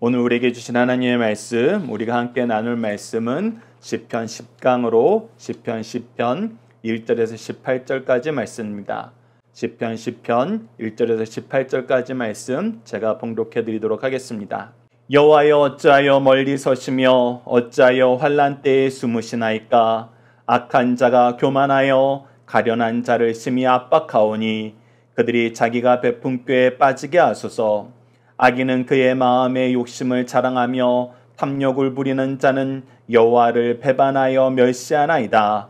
오늘 우리에게 주신 하나님의 말씀, 우리가 함께 나눌 말씀은 1 0편 10강으로 1 0편 10편 1절에서 18절까지 말씀입니다. 1 0편 10편 1절에서 18절까지 말씀 제가 봉독해 드리도록 하겠습니다. 여호와여 어찌하여 멀리 서시며 어찌하여 환란 때에 숨으시나이까 악한 자가 교만하여 가련한 자를 심히 압박하오니 그들이 자기가 베푼 꾀에 빠지게 하소서 악인은 그의 마음의 욕심을 자랑하며 탐욕을 부리는 자는 여호와를 배반하여 멸시하나이다.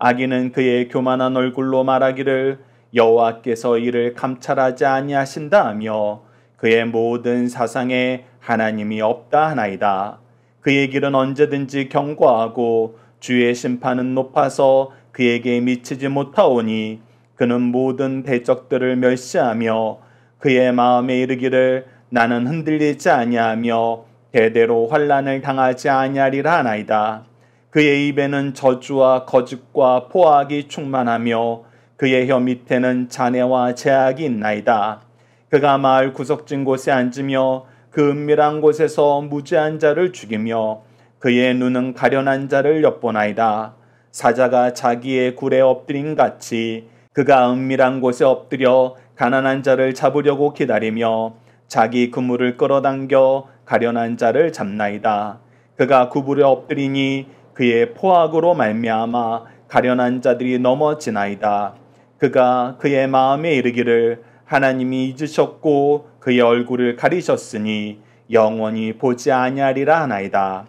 악인은 그의 교만한 얼굴로 말하기를 여호와께서 이를 감찰하지 아니하신다 하며 그의 모든 사상에 하나님이 없다 하나이다. 그의 길은 언제든지 경고하고 주의 심판은 높아서 그에게 미치지 못하오니 그는 모든 대적들을 멸시하며 그의 마음에 이르기를 나는 흔들리지 아니하며 대대로 환란을 당하지 아니하리라 하나이다. 그의 입에는 저주와 거짓과 포악이 충만하며 그의 혀 밑에는 잔해와 제약이 있나이다. 그가 마을 구석진 곳에 앉으며 그 은밀한 곳에서 무죄한 자를 죽이며 그의 눈은 가련한 자를 엿보나이다. 사자가 자기의 굴에 엎드린 같이 그가 은밀한 곳에 엎드려 가난한 자를 잡으려고 기다리며 자기 그물을 끌어당겨 가련한 자를 잡나이다. 그가 구부려 엎드리니 그의 포악으로 말미암아 가련한 자들이 넘어지나이다. 그가 그의 마음에 이르기를 하나님이 잊으셨고 그의 얼굴을 가리셨으니 영원히 보지 아니하리라 하나이다.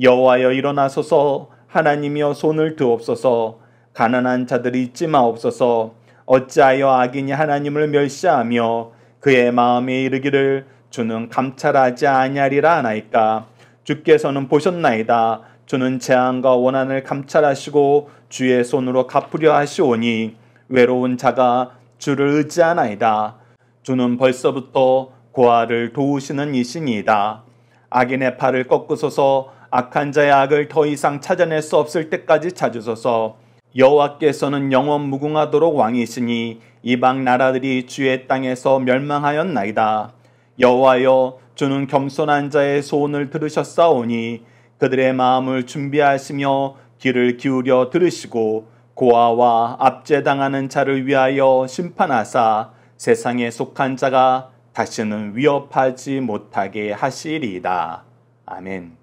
여호와여 일어나소서 하나님이여 손을 드옵소서 가난한 자들이 잊지 마옵소서 어찌하여 악인이 하나님을 멸시하며 그의 마음에 이르기를 주는 감찰하지 아니하리라 하나이까 주께서는 보셨나이다 주는 재앙과 원한을 감찰하시고 주의 손으로 갚으려 하시오니 외로운 자가 주를 의지하나이다 주는 벌써부터 고아를 도우시는 이신이다 악인의 팔을 꺾으소서 악한 자의 악을 더 이상 찾아낼 수 없을 때까지 찾으소서 여호와께서는 영원 무궁하도록 왕이시니 이방 나라들이 주의 땅에서 멸망하였나이다. 여호와여 주는 겸손한 자의 소원을 들으셨사오니 그들의 마음을 준비하시며 귀를 기울여 들으시고 고아와 압제당하는 자를 위하여 심판하사 세상에 속한 자가 다시는 위협하지 못하게 하시리이다. 아멘.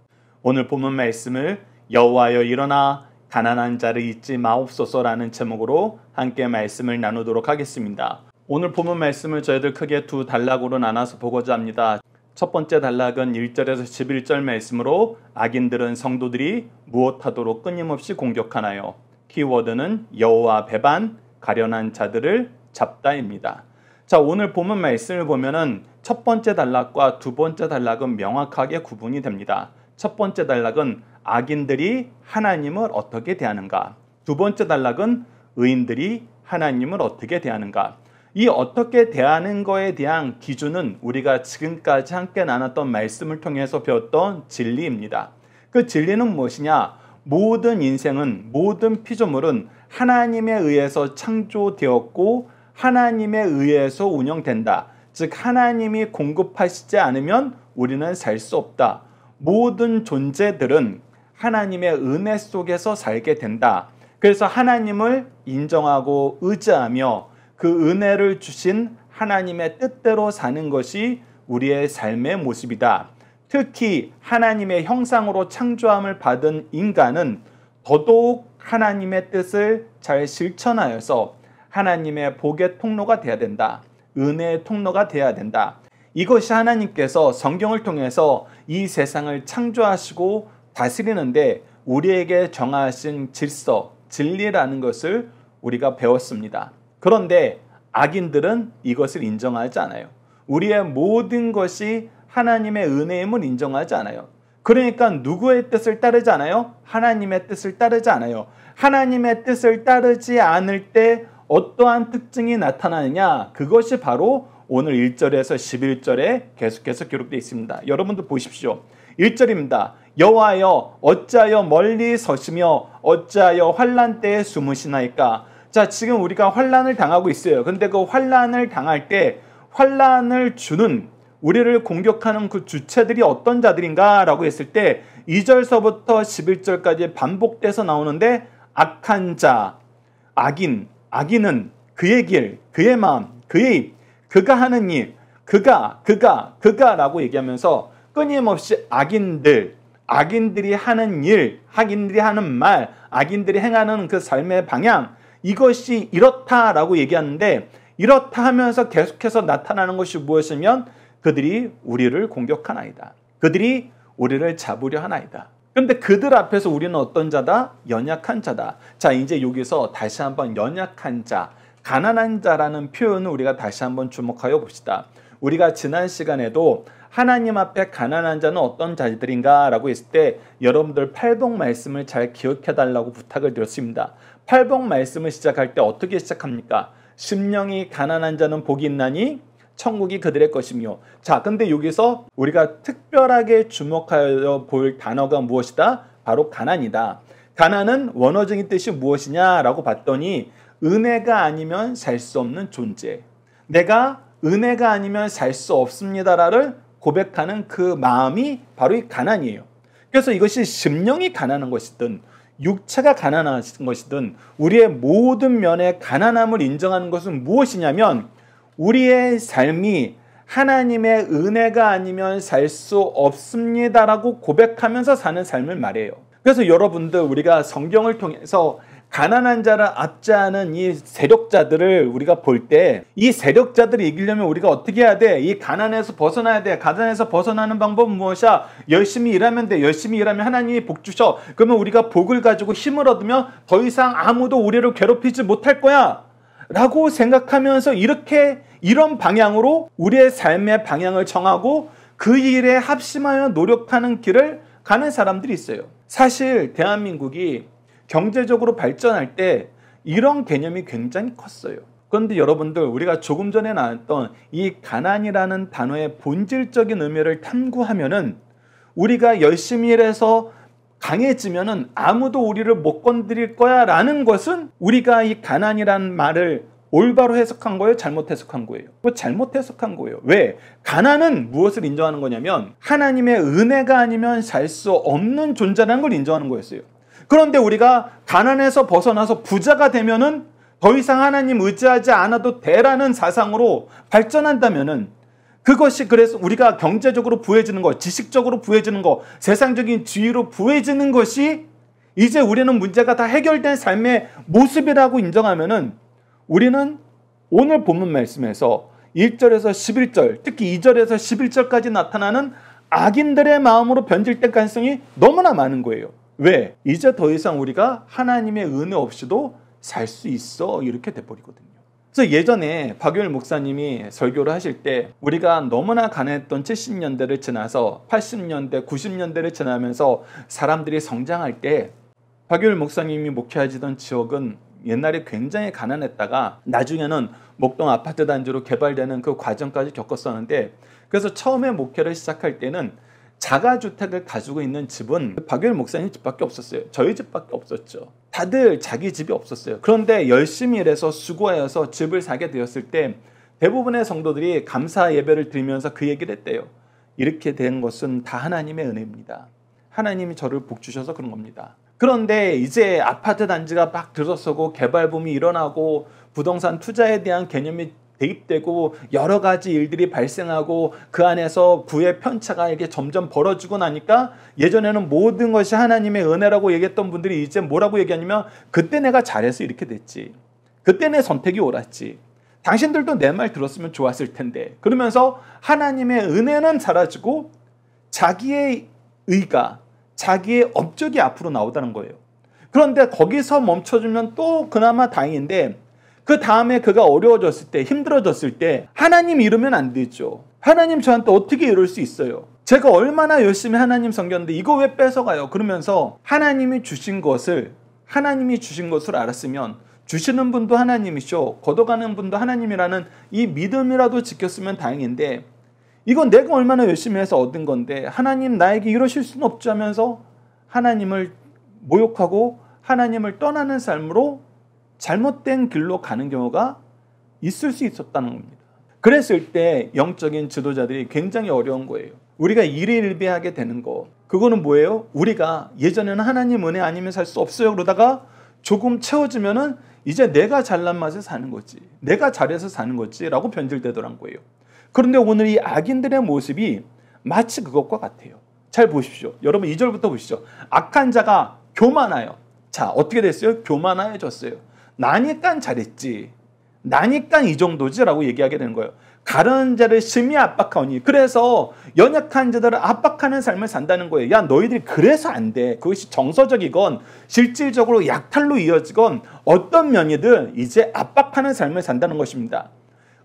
오늘 보면 말씀을 여호와여 일어나 가난한 자를 잊지 마옵소서라는 제목으로 함께 말씀을 나누도록 하겠습니다. 오늘 본문 말씀을 저희들 크게 두 단락으로 나눠서 보고자 합니다. 첫 번째 단락은 1절에서 11절 말씀으로 악인들은 성도들이 무엇하도록 끊임없이 공격하나요? 키워드는 여호와 배반, 가련한 자들을 잡다입니다. 자, 오늘 본문 말씀을 보면은 첫 번째 단락과 두 번째 단락은 명확하게 구분이 됩니다. 첫 번째 단락은 악인들이 하나님을 어떻게 대하는가. 두 번째 단락은 의인들이 하나님을 어떻게 대하는가. 이 어떻게 대하는 거에 대한 기준은 우리가 지금까지 함께 나눴던 말씀을 통해서 배웠던 진리입니다. 그 진리는 무엇이냐? 모든 인생은, 모든 피조물은 하나님에 의해서 창조되었고 하나님에 의해서 운영된다. 즉, 하나님이 공급하시지 않으면 우리는 살 수 없다. 모든 존재들은 하나님의 은혜 속에서 살게 된다. 그래서 하나님을 인정하고 의지하며 그 은혜를 주신 하나님의 뜻대로 사는 것이 우리의 삶의 모습이다. 특히 하나님의 형상으로 창조함을 받은 인간은 더더욱 하나님의 뜻을 잘 실천하여서 하나님의 복의 통로가 되어야 된다. 은혜의 통로가 되어야 된다. 이것이 하나님께서 성경을 통해서 이 세상을 창조하시고 다스리는데 우리에게 정하신 질서, 진리라는 것을 우리가 배웠습니다. 그런데 악인들은 이것을 인정하지 않아요. 우리의 모든 것이 하나님의 은혜임을 인정하지 않아요. 그러니까 누구의 뜻을 따르지 않아요? 하나님의 뜻을 따르지 않아요. 하나님의 뜻을 따르지 않을 때 어떠한 특징이 나타나느냐? 그것이 바로 오늘 1절에서 11절에 계속해서 기록되어 있습니다. 여러분도 보십시오. 1절입니다. 여호와여 어찌하여 멀리 서시며 어찌하여 환란 때에 숨으시나이까? 자, 지금 우리가 환란을 당하고 있어요. 근데 그 환란을 당할 때 환란을 주는 우리를 공격하는 그 주체들이 어떤 자들인가라고 했을 때 2절서부터 11절까지 반복돼서 나오는데 악한 자, 악인, 악인은 그의 길, 그의 마음, 그의 입, 그가 하는 일, 그가, 그가, 그가라고 얘기하면서 끊임없이 악인들, 악인들이 하는 일, 악인들이 하는 말, 악인들이 행하는 그 삶의 방향, 이것이 이렇다라고 얘기하는데, 이렇다 하면서 계속해서 나타나는 것이 무엇이면 그들이 우리를 공격한아이다 그들이 우리를 잡으려 한아이다 그런데 그들 앞에서 우리는 어떤 자다? 연약한 자다. 자, 이제 여기서 다시 한번 연약한 자, 가난한 자라는 표현을 우리가 다시 한번 주목하여 봅시다. 우리가 지난 시간에도 하나님 앞에 가난한 자는 어떤 자들인가라고 했을 때 여러분들 팔복 말씀을 잘 기억해 달라고 부탁을 드렸습니다. 팔복 말씀을 시작할 때 어떻게 시작합니까? 심령이 가난한 자는 복이 있나니 천국이 그들의 것이며. 자, 근데 여기서 우리가 특별하게 주목하여 볼 단어가 무엇이다? 바로 가난이다. 가난은 원어적인 뜻이 무엇이냐라고 봤더니 은혜가 아니면 살 수 없는 존재. 내가 은혜가 아니면 살 수 없습니다라를 고백하는 그 마음이 바로 이 가난이에요. 그래서 이것이 심령이 가난한 것이든 육체가 가난한 것이든 우리의 모든 면에 가난함을 인정하는 것은 무엇이냐면 우리의 삶이 하나님의 은혜가 아니면 살 수 없습니다라고 고백하면서 사는 삶을 말해요. 그래서 여러분들 우리가 성경을 통해서 가난한 자를 압제하는 이 세력자들을 우리가 볼 때 이 세력자들을 이기려면 우리가 어떻게 해야 돼? 이 가난에서 벗어나야 돼. 가난에서 벗어나는 방법은 무엇이야? 열심히 일하면 돼. 열심히 일하면 하나님이 복 주셔. 그러면 우리가 복을 가지고 힘을 얻으면 더 이상 아무도 우리를 괴롭히지 못할 거야. 라고 생각하면서 이렇게 이런 방향으로 우리의 삶의 방향을 정하고 그 일에 합심하여 노력하는 길을 가는 사람들이 있어요. 사실 대한민국이 경제적으로 발전할 때 이런 개념이 굉장히 컸어요. 그런데 여러분들 우리가 조금 전에 나왔던 이 가난이라는 단어의 본질적인 의미를 탐구하면은 우리가 열심히 일해서 강해지면은 아무도 우리를 못 건드릴 거야라는 것은 우리가 이 가난이라는 말을 올바로 해석한 거예요? 잘못 해석한 거예요? 그 잘못 해석한 거예요. 왜? 가난은 무엇을 인정하는 거냐면 하나님의 은혜가 아니면 살 수 없는 존재라는 걸 인정하는 거였어요. 그런데 우리가 가난에서 벗어나서 부자가 되면은 더 이상 하나님 의지하지 않아도 되라는 사상으로 발전한다면은 그것이 그래서 우리가 경제적으로 부해지는 것, 지식적으로 부해지는 것, 세상적인 지위로 부해지는 것이 이제 우리는 문제가 다 해결된 삶의 모습이라고 인정하면은 우리는 오늘 본문 말씀에서 1절에서 11절, 특히 2절에서 11절까지 나타나는 악인들의 마음으로 변질될 가능성이 너무나 많은 거예요. 왜? 이제 더 이상 우리가 하나님의 은혜 없이도 살 수 있어. 이렇게 돼버리거든요. 그래서 예전에 박유일 목사님이 설교를 하실 때 우리가 너무나 가난했던 70년대를 지나서 80년대, 90년대를 지나면서 사람들이 성장할 때 박유일 목사님이 목회하시던 지역은 옛날에 굉장히 가난했다가 나중에는 목동 아파트 단지로 개발되는 그 과정까지 겪었었는데 그래서 처음에 목회를 시작할 때는 자가주택을 가지고 있는 집은 박일 목사님 집밖에 없었어요. 저희 집밖에 없었죠. 다들 자기 집이 없었어요. 그런데 열심히 일해서 수고하여서 집을 사게 되었을 때 대부분의 성도들이 감사 예배를 드리면서 그 얘기를 했대요. 이렇게 된 것은 다 하나님의 은혜입니다. 하나님이 저를 복주셔서 그런 겁니다. 그런데 이제 아파트 단지가 막 들어서고 개발붐이 일어나고 부동산 투자에 대한 개념이 대입되고 여러 가지 일들이 발생하고 그 안에서 부의 편차가 이렇게 점점 벌어지고 나니까 예전에는 모든 것이 하나님의 은혜라고 얘기했던 분들이 이제 뭐라고 얘기하냐면 그때 내가 잘해서 이렇게 됐지. 그때 내 선택이 옳았지. 당신들도 내 말 들었으면 좋았을 텐데. 그러면서 하나님의 은혜는 사라지고 자기의 의가 자기의 업적이 앞으로 나오다는 거예요. 그런데 거기서 멈춰주면 또 그나마 다행인데 그 다음에 그가 어려워졌을 때, 힘들어졌을 때, 하나님 이러면 안 되죠. 하나님 저한테 어떻게 이럴 수 있어요? 제가 얼마나 열심히 하나님 섬겼는데 이거 왜 뺏어가요? 그러면서 하나님이 주신 것을, 하나님이 주신 것을 알았으면 주시는 분도 하나님이죠 걷어가는 분도 하나님이라는 이 믿음이라도 지켰으면 다행인데 이건 내가 얼마나 열심히 해서 얻은 건데 하나님 나에게 이러실 수 없지 하면서 하나님을 모욕하고 하나님을 떠나는 삶으로 잘못된 길로 가는 경우가 있을 수 있었다는 겁니다. 그랬을 때 영적인 지도자들이 굉장히 어려운 거예요. 우리가 일일비하게 되는 거. 그거는 뭐예요? 우리가 예전에는 하나님 은혜 아니면 살 수 없어요. 그러다가 조금 채워지면은 이제 내가 잘난 맛에 사는 거지. 내가 잘해서 사는 거지라고 변질되더란 거예요. 그런데 오늘 이 악인들의 모습이 마치 그것과 같아요. 잘 보십시오. 여러분 2절부터 보시죠. 악한 자가 교만하여. 자, 어떻게 됐어요? 교만하여졌어요. 나니깐 잘했지. 나니깐 이 정도지라고 얘기하게 되는 거예요. 가는 자를 심히 압박하오니 그래서 연약한 자들을 압박하는 삶을 산다는 거예요. 야 너희들이 그래서 안 돼. 그것이 정서적이건 실질적으로 약탈로 이어지건 어떤 면이든 이제 압박하는 삶을 산다는 것입니다.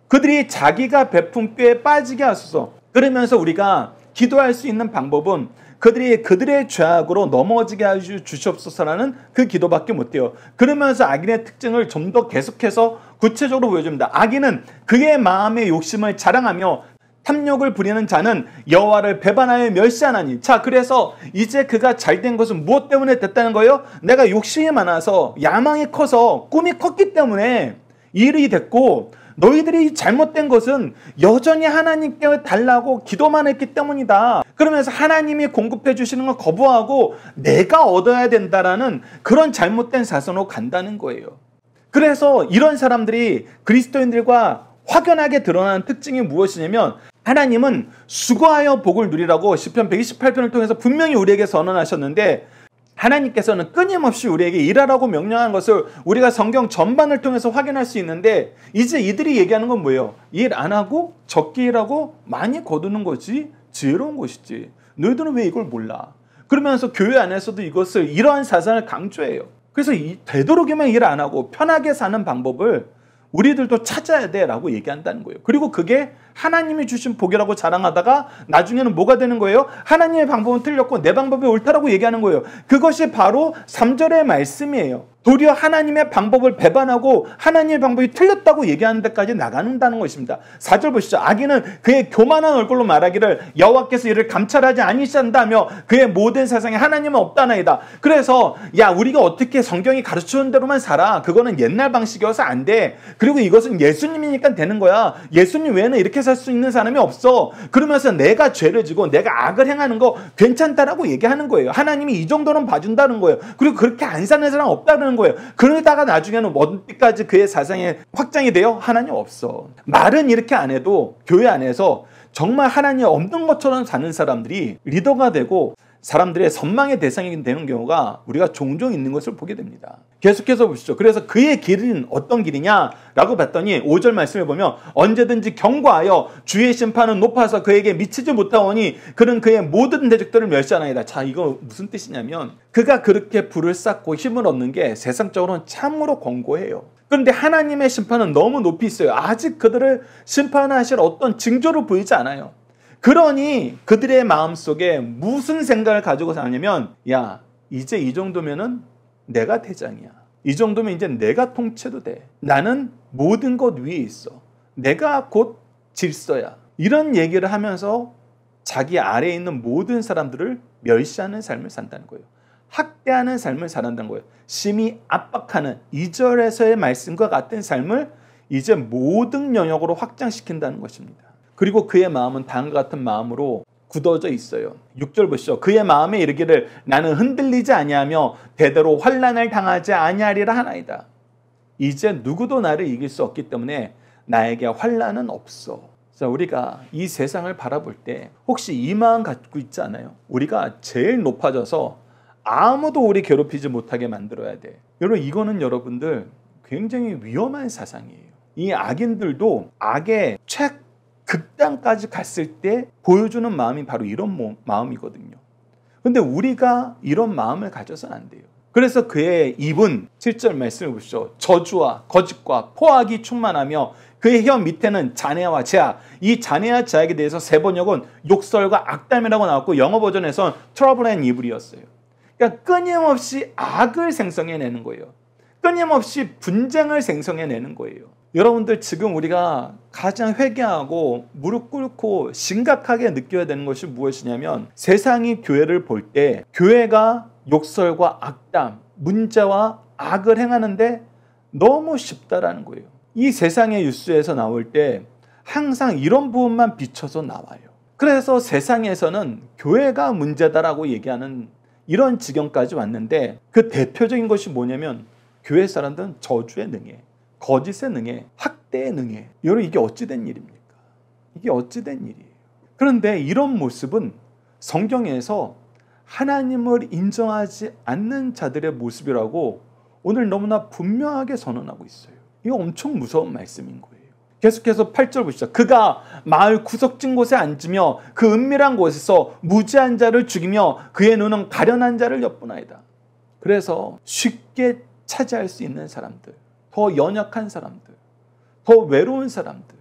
그들이 자기가 베푼 꾀에 빠지게 하소서. 그러면서 우리가 기도할 수 있는 방법은 그들이 그들의 죄악으로 넘어지게 하여 주시옵소서라는 그 기도밖에 못 돼요. 그러면서 악인의 특징을 좀 더 계속해서 구체적으로 보여줍니다. 악인은 그의 마음의 욕심을 자랑하며 탐욕을 부리는 자는 여호와를 배반하여 멸시하나니. 자, 그래서 이제 그가 잘 된 것은 무엇 때문에 됐다는 거예요? 내가 욕심이 많아서 야망이 커서 꿈이 컸기 때문에 일이 됐고 너희들이 잘못된 것은 여전히 하나님께 달라고 기도만 했기 때문이다. 그러면서 하나님이 공급해 주시는 걸 거부하고 내가 얻어야 된다라는 그런 잘못된 사선으로 간다는 거예요. 그래서 이런 사람들이 그리스도인들과 확연하게 드러나는 특징이 무엇이냐면 하나님은 수고하여 복을 누리라고 시편 128편을 통해서 분명히 우리에게 선언하셨는데 하나님께서는 끊임없이 우리에게 일하라고 명령한 것을 우리가 성경 전반을 통해서 확인할 수 있는데 이제 이들이 얘기하는 건 뭐예요? 일 안 하고 적게 일하고 많이 거두는 것이 지혜로운 것이지. 너희들은 왜 이걸 몰라? 그러면서 교회 안에서도 이것을 이러한 사상을 강조해요. 그래서 이, 되도록이면 일 안 하고 편하게 사는 방법을 우리들도 찾아야 돼라고 얘기한다는 거예요. 그리고 그게 하나님이 주신 복이라고 자랑하다가 나중에는 뭐가 되는 거예요? 하나님의 방법은 틀렸고 내 방법이 옳다라고 얘기하는 거예요. 그것이 바로 3절의 말씀이에요. 도리어 하나님의 방법을 배반하고 하나님의 방법이 틀렸다고 얘기하는 데까지 나가는다는 것입니다. 4절 보시죠. 악인은 그의 교만한 얼굴로 말하기를 여호와께서 이를 감찰하지 아니시한다며 그의 모든 세상에 하나님은 없다나이다. 그래서 야 우리가 어떻게 성경이 가르치는 대로만 살아. 그거는 옛날 방식이어서 안 돼. 그리고 이것은 예수님이니까 되는 거야. 예수님 외에는 이렇게 해서 용서할 수 있는 사람이 없어. 그러면서 내가 죄를 지고 내가 악을 행하는 거 괜찮다라고 얘기하는 거예요. 하나님이 이 정도는 봐준다는 거예요. 그리고 그렇게 안 사는 사람 없다는 거예요. 그러다가 나중에는 어디까지 그의 사상에 확장이 돼요? 하나님 없어. 말은 이렇게 안 해도 교회 안에서 정말 하나님 없는 것처럼 사는 사람들이 리더가 되고 사람들의 선망의 대상이 되는 경우가 우리가 종종 있는 것을 보게 됩니다. 계속해서 보시죠. 그래서 그의 길은 어떤 길이냐라고 봤더니 5절 말씀을 보면 언제든지 경고하여 주의 심판은 높아서 그에게 미치지 못하오니 그는 그의 모든 대적들을 멸시하나이다. 자, 이거 무슨 뜻이냐면 그가 그렇게 불을 쌓고 힘을 얻는 게 세상적으로는 참으로 권고해요. 그런데 하나님의 심판은 너무 높이 있어요. 아직 그들을 심판하실 어떤 징조를 보이지 않아요. 그러니 그들의 마음속에 무슨 생각을 가지고 사냐면 야, 이제 이 정도면은 내가 대장이야. 이 정도면 이제 내가 통째도 돼. 나는 모든 것 위에 있어. 내가 곧 질서야. 이런 얘기를 하면서 자기 아래에 있는 모든 사람들을 멸시하는 삶을 산다는 거예요. 학대하는 삶을 산다는 거예요. 심히 압박하는 이절에서의 말씀과 같은 삶을 이제 모든 영역으로 확장시킨다는 것입니다. 그리고 그의 마음은 다음과 같은 마음으로 굳어져 있어요. 6절 보시죠. 그의 마음에 이르기를 나는 흔들리지 아니하며 대대로 환란을 당하지 아니하리라 하나이다. 이제 누구도 나를 이길 수 없기 때문에 나에게 환란은 없어. 자, 우리가 이 세상을 바라볼 때 혹시 이 마음 갖고 있지 않아요? 우리가 제일 높아져서 아무도 우리 괴롭히지 못하게 만들어야 돼. 여러분 이거는 여러분들 굉장히 위험한 사상이에요. 이 악인들도 악의 최 극단까지 갔을 때 보여주는 마음이 바로 이런 마음이거든요. 근데 우리가 이런 마음을 가져서는 안 돼요. 그래서 그의 입은 7절 말씀을 보시죠 저주와 거짓과 포악이 충만하며 그의 혀 밑에는 잔해와 재악. 이 잔해와 재악에 대해서 세번역은 욕설과 악담이라고 나왔고 영어 버전에선 트러블 앤이불이었어요 그러니까 끊임없이 악을 생성해내는 거예요. 끊임없이 분쟁을 생성해내는 거예요. 여러분들 지금 우리가 가장 회개하고 무릎 꿇고 심각하게 느껴야 되는 것이 무엇이냐면 세상이 교회를 볼 때 교회가 욕설과 악담, 문자와 악을 행하는데 너무 쉽다라는 거예요. 이 세상의 뉴스에서 나올 때 항상 이런 부분만 비춰서 나와요. 그래서 세상에서는 교회가 문제다라고 얘기하는 이런 지경까지 왔는데 그 대표적인 것이 뭐냐면 교회 사람들은 저주에 능해. 거짓의 능에 학대의 능에 여러분 이게 어찌된 일입니까? 이게 어찌된 일이에요? 그런데 이런 모습은 성경에서 하나님을 인정하지 않는 자들의 모습이라고 오늘 너무나 분명하게 선언하고 있어요. 이거 엄청 무서운 말씀인 거예요. 계속해서 8절 보시죠. 그가 마을 구석진 곳에 앉으며 그 은밀한 곳에서 무지한 자를 죽이며 그의 눈은 가련한 자를 엿보나이다. 그래서 쉽게 차지할 수 있는 사람들, 더 연약한 사람들, 더 외로운 사람들,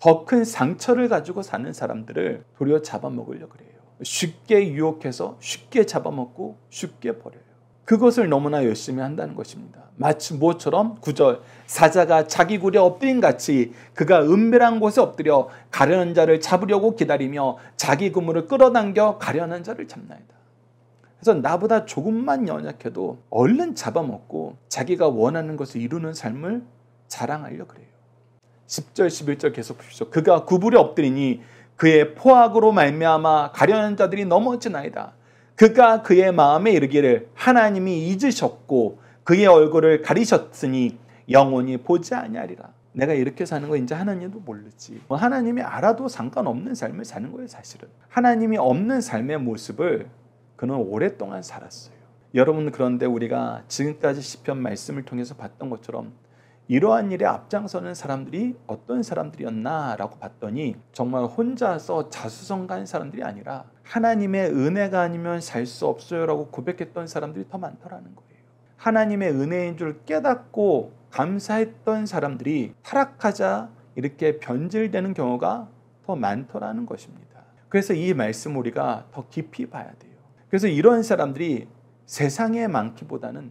더 큰 상처를 가지고 사는 사람들을 도리어 잡아먹으려 그래요. 쉽게 유혹해서 쉽게 잡아먹고 쉽게 버려요. 그것을 너무나 열심히 한다는 것입니다. 마치 무처럼 구절 사자가 자기 굴에 엎드린 같이 그가 은밀한 곳에 엎드려 가려는 자를 잡으려고 기다리며 자기 그물을 끌어당겨 가려는 자를 잡나이다. 그래서 나보다 조금만 연약해도 얼른 잡아먹고 자기가 원하는 것을 이루는 삶을 자랑하려 그래요. 10절 11절 계속 보십시오. 그가 구부려 엎드리니 그의 포악으로 말미암아 가려는 자들이 넘어지나이다. 그가 그의 마음에 이르기를 하나님이 잊으셨고 그의 얼굴을 가리셨으니 영원히 보지 아니하리라. 내가 이렇게 사는 거 이제 하나님도 모르지. 뭐 하나님이 알아도 상관없는 삶을 사는 거예요, 사실은. 하나님이 없는 삶의 모습을 그는 오랫동안 살았어요. 여러분 그런데 우리가 지금까지 시편 말씀을 통해서 봤던 것처럼 이러한 일에 앞장서는 사람들이 어떤 사람들이었나라고 봤더니 정말 혼자서 자수성가한 사람들이 아니라 하나님의 은혜가 아니면 살 수 없어요라고 고백했던 사람들이 더 많더라는 거예요. 하나님의 은혜인 줄 깨닫고 감사했던 사람들이 타락하자 이렇게 변질되는 경우가 더 많더라는 것입니다. 그래서 이 말씀 우리가 더 깊이 봐야 돼요. 그래서 이런 사람들이 세상에 많기보다는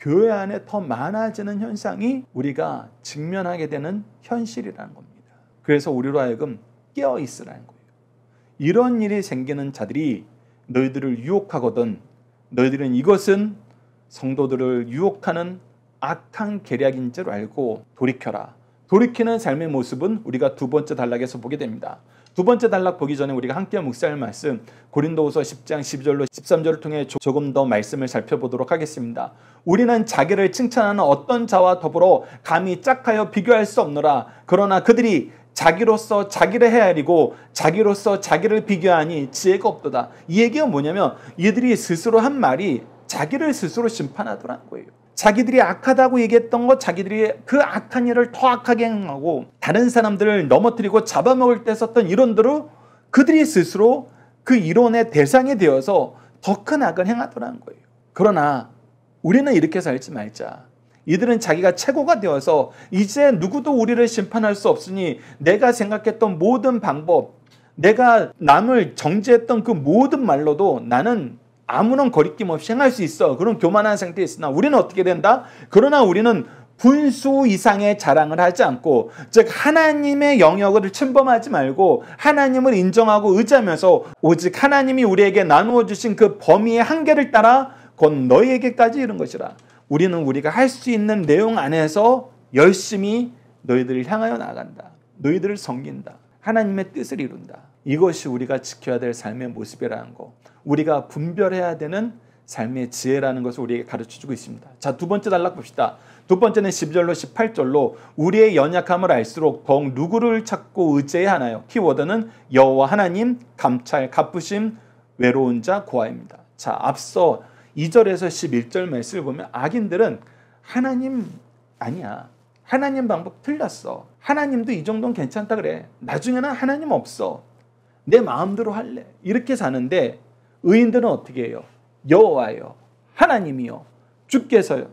교회 안에 더 많아지는 현상이 우리가 직면하게 되는 현실이라는 겁니다. 그래서 우리로 하여금 깨어 있으라는 거예요. 이런 일이 생기는 자들이 너희들을 유혹하거든 너희들은 이것은 성도들을 유혹하는 악한 계략인 줄 알고 돌이켜라. 돌이키는 삶의 모습은 우리가 두 번째 단락에서 보게 됩니다. 두 번째 단락 보기 전에 우리가 함께 묵살 말씀 고린도후서 10장 12절로 13절을 통해 조금 더 말씀을 살펴보도록 하겠습니다. 우리는 자기를 칭찬하는 어떤 자와 더불어 감히 짝하여 비교할 수 없노라. 그러나 그들이 자기로서 자기를 헤아리고 자기로서 자기를 비교하니 지혜가 없도다. 이 얘기가 뭐냐면 얘들이 스스로 한 말이 자기를 스스로 심판하더라는 거예요. 자기들이 악하다고 얘기했던 것 자기들이 그 악한 일을 더 악하게 행하고 다른 사람들을 넘어뜨리고 잡아먹을 때 썼던 이론대로 그들이 스스로 그 이론의 대상이 되어서 더 큰 악을 행하더라는 거예요. 그러나 우리는 이렇게 살지 말자. 이들은 자기가 최고가 되어서 이제 누구도 우리를 심판할 수 없으니 내가 생각했던 모든 방법, 내가 남을 정죄했던 그 모든 말로도 나는 아무런 거리낌 없이 행할 수 있어. 그런 교만한 상태에 있으나 우리는 어떻게 된다? 그러나 우리는 분수 이상의 자랑을 하지 않고 즉 하나님의 영역을 침범하지 말고 하나님을 인정하고 의지하면서 오직 하나님이 우리에게 나누어 주신 그 범위의 한계를 따라 곧 너희에게까지 이른 것이라. 우리는 우리가 할 수 있는 내용 안에서 열심히 너희들을 향하여 나간다. 너희들을 섬긴다. 하나님의 뜻을 이룬다. 이것이 우리가 지켜야 될 삶의 모습이라는 거, 우리가 분별해야 되는 삶의 지혜라는 것을 우리에게 가르쳐주고 있습니다. 자, 두 번째 단락 봅시다. 두 번째는 1절로 18절로 우리의 연약함을 알수록 더욱 누구를 찾고 의지해야 하나요? 키워드는 여호와 하나님, 감찰, 갚으심, 외로운 자, 고아입니다. 자, 앞서 2절에서 11절 말씀을 보면 악인들은 하나님 아니야. 하나님 방법 틀렸어. 하나님도 이 정도는 괜찮다 그래. 나중에는 하나님 없어. 내 마음대로 할래. 이렇게 사는데 의인들은 어떻게 해요? 여호와요. 하나님이요. 주께서요.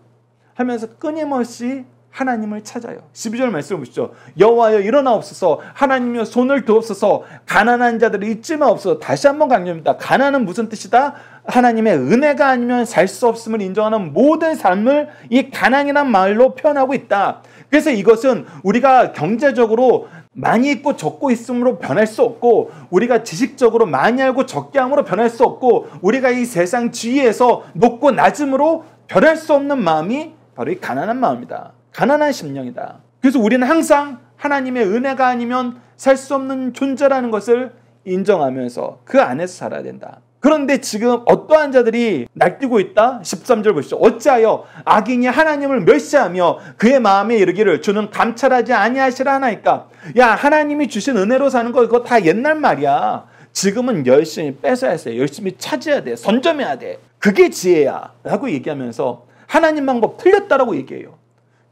하면서 끊임없이 하나님을 찾아요. 12절 말씀 보시죠. 여호와여 일어나옵소서 하나님여 손을 드옵소서 가난한 자들을 잊지 마옵소서 다시 한 번 강조합니다. 가난은 무슨 뜻이다? 하나님의 은혜가 아니면 살 수 없음을 인정하는 모든 삶을 이 가난이란 말로 표현하고 있다. 그래서 이것은 우리가 경제적으로 많이 있고 적고 있음으로 변할 수 없고 우리가 지식적으로 많이 알고 적게 함으로 변할 수 없고 우리가 이 세상 지위에서 높고 낮음으로 변할 수 없는 마음이 바로 이 가난한 마음이다. 가난한 심령이다. 그래서 우리는 항상 하나님의 은혜가 아니면 살 수 없는 존재라는 것을 인정하면서 그 안에서 살아야 된다. 그런데 지금 어떠한 자들이 날뛰고 있다? 13절 보시죠. 어찌하여 악인이 하나님을 멸시하며 그의 마음에 이르기를 주는 감찰하지 아니하시라 하나이까? 야 하나님이 주신 은혜로 사는 거 그거 다 옛날 말이야. 지금은 열심히 뺏어야 돼. 열심히 찾아야 돼. 선점해야 돼. 그게 지혜야. 라고 얘기하면서 하나님 방법 틀렸다라고 얘기해요.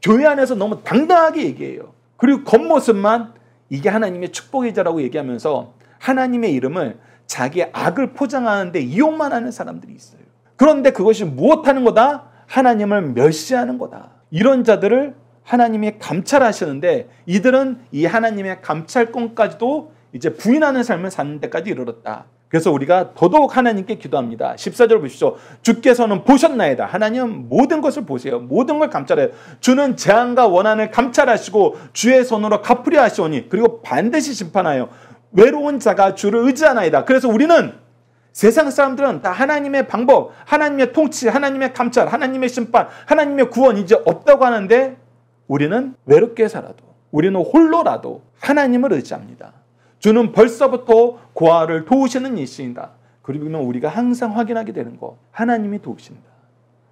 교회 안에서 너무 당당하게 얘기해요. 그리고 겉모습만 이게 하나님의 축복이자라고 얘기하면서 하나님의 이름을 자기의 악을 포장하는데 이용만 하는 사람들이 있어요. 그런데 그것이 무엇하는 거다? 하나님을 멸시하는 거다. 이런 자들을 하나님이 감찰하시는데 이들은 이 하나님의 감찰권까지도 이제 부인하는 삶을 사는 데까지 이르렀다. 그래서 우리가 더더욱 하나님께 기도합니다. 14절 보십시오. 주께서는 보셨나이다. 하나님 모든 것을 보세요. 모든 걸 감찰해요. 주는 재앙과 원한을 감찰하시고 주의 손으로 갚으려 하시오니 그리고 반드시 심판하여 외로운 자가 주를 의지하나이다. 그래서 우리는 세상 사람들은 다 하나님의 방법, 하나님의 통치, 하나님의 감찰, 하나님의 심판, 하나님의 구원 이제 없다고 하는데 우리는 외롭게 살아도, 우리는 홀로라도 하나님을 의지합니다. 주는 벌써부터 고아를 도우시는 이신이다 그리고는 우리가 항상 확인하게 되는 거, 하나님이 도우신다.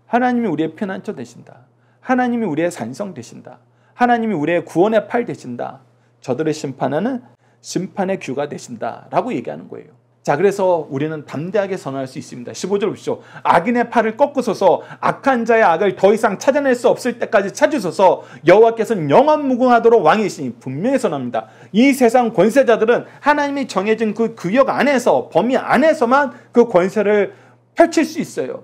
하나님이 우리의 편난처 되신다. 하나님이 우리의 산성 되신다. 하나님이 우리의 구원의 팔 되신다. 저들의 심판하는 심판의 규가 되신다라고 얘기하는 거예요. 자, 그래서 우리는 담대하게 선언할 수 있습니다. 15절 보십시오. 악인의 팔을 꺾으소서 악한 자의 악을 더 이상 찾아낼 수 없을 때까지 찾으소서 여호와께서는 영원 무궁하도록 왕이시니 분명히 선언합니다. 이 세상 권세자들은 하나님이 정해진 그 규역 안에서 범위 안에서만 그 권세를 펼칠 수 있어요.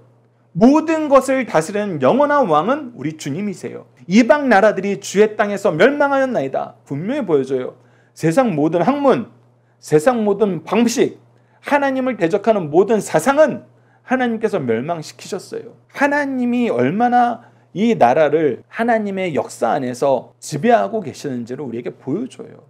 모든 것을 다스리는 영원한 왕은 우리 주님이세요. 이방 나라들이 주의 땅에서 멸망하였나이다. 분명히 보여줘요. 세상 모든 학문, 세상 모든 방식, 하나님을 대적하는 모든 사상은 하나님께서 멸망시키셨어요. 하나님이 얼마나 이 나라를 하나님의 역사 안에서 지배하고 계시는지를 우리에게 보여줘요.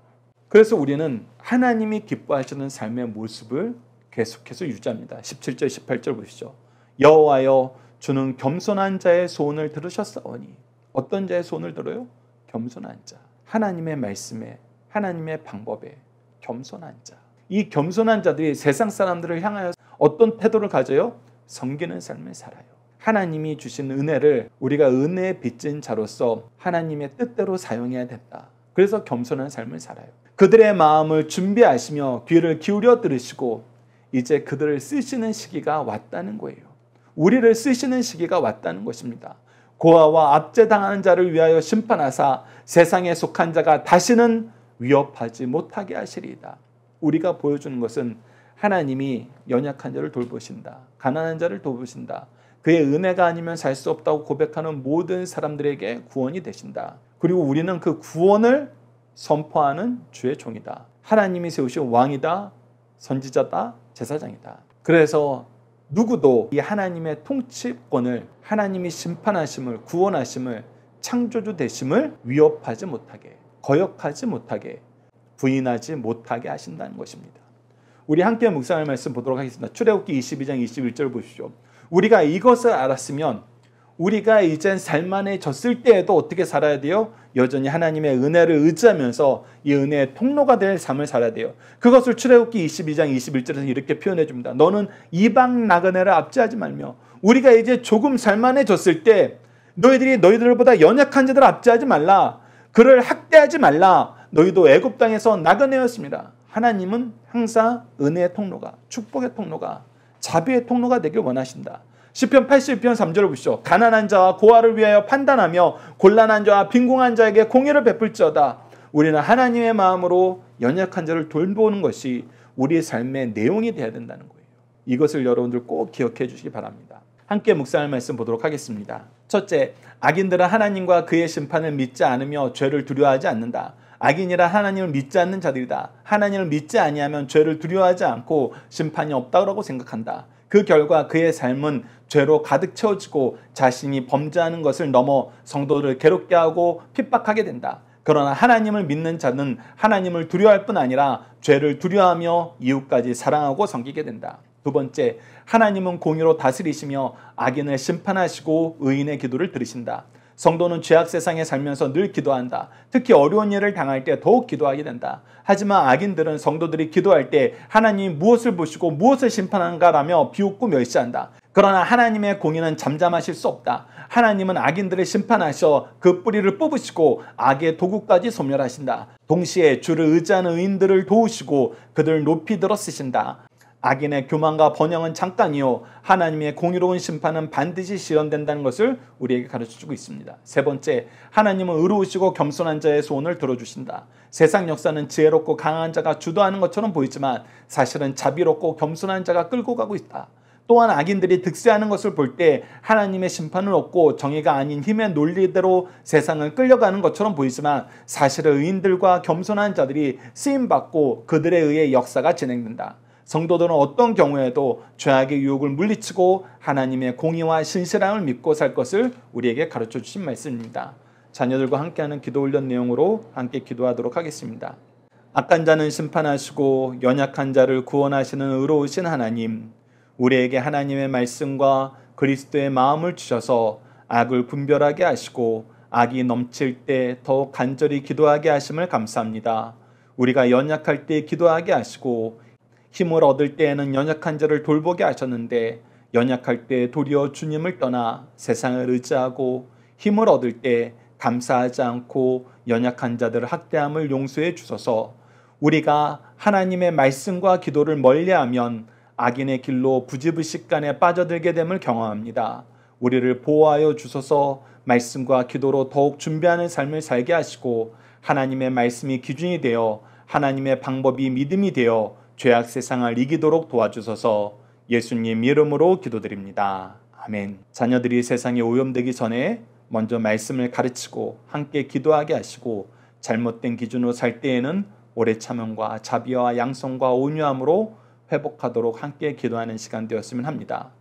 그래서 우리는 하나님이 기뻐하시는 삶의 모습을 계속해서 유지합니다. 17절, 18절 보시죠. 여호와여 주는 겸손한 자의 소원을 들으셨사오니 어떤 자의 소원을 들어요? 겸손한 자. 하나님의 말씀에 하나님의 방법에 겸손한 자. 이 겸손한 자들이 세상 사람들을 향하여 어떤 태도를 가져요? 섬기는 삶을 살아요. 하나님이 주신 은혜를 우리가 은혜의 빚진 자로서 하나님의 뜻대로 사용해야 된다. 그래서 겸손한 삶을 살아요. 그들의 마음을 준비하시며 귀를 기울여 들으시고 이제 그들을 쓰시는 시기가 왔다는 거예요. 우리를 쓰시는 시기가 왔다는 것입니다. 고아와 압제당하는 자를 위하여 심판하사 세상에 속한 자가 다시는 위협하지 못하게 하시리이다. 우리가 보여주는 것은 하나님이 연약한 자를 돌보신다. 가난한 자를 돌보신다. 그의 은혜가 아니면 살 수 없다고 고백하는 모든 사람들에게 구원이 되신다. 그리고 우리는 그 구원을 선포하는 주의 종이다. 하나님이 세우신 왕이다. 선지자다. 제사장이다. 그래서 누구도 이 하나님의 통치권을 하나님이 심판하심을 구원하심을 창조주 되심을 위협하지 못하게 거역하지 못하게 부인하지 못하게 하신다는 것입니다. 우리 함께 묵상할 말씀 보도록 하겠습니다. 출애굽기 22장 21절 보십시오. 우리가 이것을 알았으면 우리가 이젠 살만해졌을 때에도 어떻게 살아야 돼요? 여전히 하나님의 은혜를 의지하면서 이 은혜의 통로가 될 삶을 살아야 돼요. 그것을 출애굽기 22장 21절에서 이렇게 표현해 줍니다. 너는 이방 나그네를 압제하지 말며 우리가 이제 조금 살만해졌을 때 너희들이 너희들보다 연약한 자들을 압제하지 말라. 그를 학대하지 말라. 너희도 애굽 땅에서 나그네였습니다. 하나님은 항상 은혜의 통로가, 축복의 통로가, 자비의 통로가 되길 원하신다. 1 0편 81편 3절을 보시죠. 가난한 자와 고아를 위하여 판단하며 곤란한 자와 빈궁한 자에게 공의를 베풀지어다. 우리는 하나님의 마음으로 연약한 자를 돌보는 것이 우리의 삶의 내용이 되어야 된다는 거예요. 이것을 여러분들 꼭 기억해 주시기 바랍니다. 함께 묵상할 말씀 보도록 하겠습니다. 첫째, 악인들은 하나님과 그의 심판을 믿지 않으며 죄를 두려워하지 않는다. 악인이라 하나님을 믿지 않는 자들이다. 하나님을 믿지 아니하면 죄를 두려워하지 않고 심판이 없다고 생각한다. 그 결과 그의 삶은 죄로 가득 채워지고 자신이 범죄하는 것을 넘어 성도를 괴롭게 하고 핍박하게 된다. 그러나 하나님을 믿는 자는 하나님을 두려워할 뿐 아니라 죄를 두려워하며 이웃까지 사랑하고 섬기게 된다. 두 번째, 하나님은 공의로 다스리시며 악인을 심판하시고 의인의 기도를 들으신다. 성도는 죄악 세상에 살면서 늘 기도한다. 특히 어려운 일을 당할 때 더욱 기도하게 된다. 하지만 악인들은 성도들이 기도할 때 하나님이 무엇을 보시고 무엇을 심판한가라며 비웃고 멸시한다. 그러나 하나님의 공의는 잠잠하실 수 없다. 하나님은 악인들을 심판하셔 그 뿌리를 뽑으시고 악의 도구까지 소멸하신다. 동시에 주를 의지하는 의인들을 도우시고 그들 높이 들어 쓰신다. 악인의 교만과 번영은 잠깐이요 하나님의 공의로운 심판은 반드시 실현된다는 것을 우리에게 가르쳐주고 있습니다. 세 번째, 하나님은 의로우시고 겸손한 자의 소원을 들어주신다. 세상 역사는 지혜롭고 강한 자가 주도하는 것처럼 보이지만 사실은 자비롭고 겸손한 자가 끌고 가고 있다. 또한 악인들이 득세하는 것을 볼 때 하나님의 심판을 얻고 정의가 아닌 힘의 논리대로 세상을 끌려가는 것처럼 보이지만 사실은 의인들과 겸손한 자들이 쓰임받고 그들에 의해 역사가 진행된다. 성도들은 어떤 경우에도 죄악의 유혹을 물리치고 하나님의 공의와 신실함을 믿고 살 것을 우리에게 가르쳐 주신 말씀입니다. 자녀들과 함께하는 기도 훈련 내용으로 함께 기도하도록 하겠습니다. 악한 자는 심판하시고 연약한 자를 구원하시는 의로우신 하나님, 우리에게 하나님의 말씀과 그리스도의 마음을 주셔서 악을 분별하게 하시고 악이 넘칠 때더 간절히 기도하게 하심을 감사합니다. 우리가 연약할 때 기도하게 하시고 힘을 얻을 때에는 연약한 자를 돌보게 하셨는데 연약할 때 도리어 주님을 떠나 세상을 의지하고 힘을 얻을 때 감사하지 않고 연약한 자들 학대함을 용서해 주소서 우리가 하나님의 말씀과 기도를 멀리하면 악인의 길로 부지불식간에 빠져들게 됨을 경험합니다. 우리를 보호하여 주소서 말씀과 기도로 더욱 준비하는 삶을 살게 하시고 하나님의 말씀이 기준이 되어 하나님의 방법이 믿음이 되어 죄악 세상을 이기도록 도와주소서 예수님 이름으로 기도드립니다. 아멘. 자녀들이 세상에 오염되기 전에 먼저 말씀을 가르치고 함께 기도하게 하시고 잘못된 기준으로 살 때에는 오래 참음과 자비와 양성과 온유함으로 회복하도록 함께 기도하는 시간 되었으면 합니다.